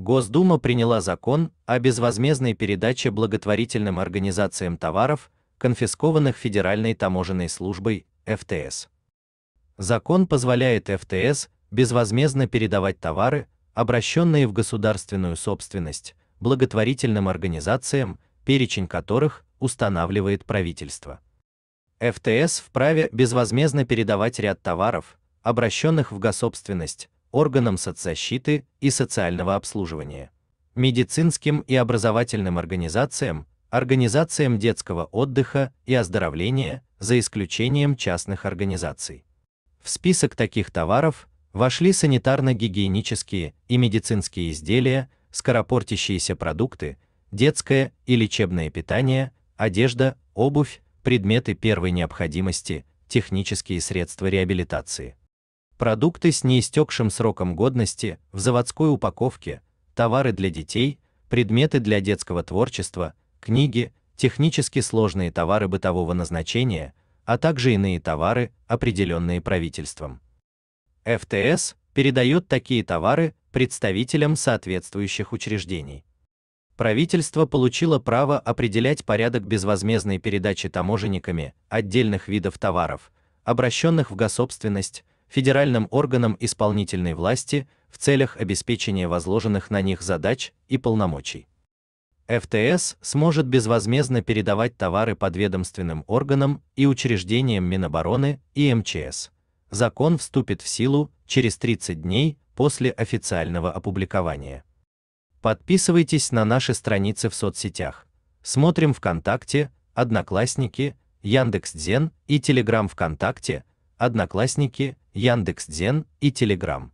Госдума приняла закон о безвозмездной передаче благотворительным организациям товаров, конфискованных Федеральной таможенной службой ФТС. Закон позволяет ФТС безвозмездно передавать товары, обращенные в государственную собственность, благотворительным организациям, перечень которых устанавливает правительство. ФТС вправе безвозмездно передавать ряд товаров, обращенных в госсобственность органам соцзащиты и социального обслуживания, медицинским и образовательным организациям, организациям детского отдыха и оздоровления, за исключением частных организаций. В список таких товаров вошли санитарно-гигиенические и медицинские изделия, скоропортящиеся продукты, детское и лечебное питание, одежда, обувь, предметы первой необходимости, технические средства реабилитации продукты с неистекшим сроком годности в заводской упаковке, товары для детей, предметы для детского творчества, книги, технически сложные товары бытового назначения, а также иные товары, определенные правительством. ФТС передает такие товары представителям соответствующих учреждений. Правительство получило право определять порядок безвозмездной передачи таможенниками отдельных видов товаров, обращенных в гособственность, федеральным органам исполнительной власти в целях обеспечения возложенных на них задач и полномочий. ФТС сможет безвозмездно передавать товары подведомственным органам и учреждениям Минобороны и МЧС. Эм Закон вступит в силу через 30 дней после официального опубликования. Подписывайтесь на наши страницы в соцсетях. Смотрим ВКонтакте, Одноклассники, Яндекс.Дзен и Телеграм ВКонтакте, Одноклассники, Яндекс.Дзен и Telegram.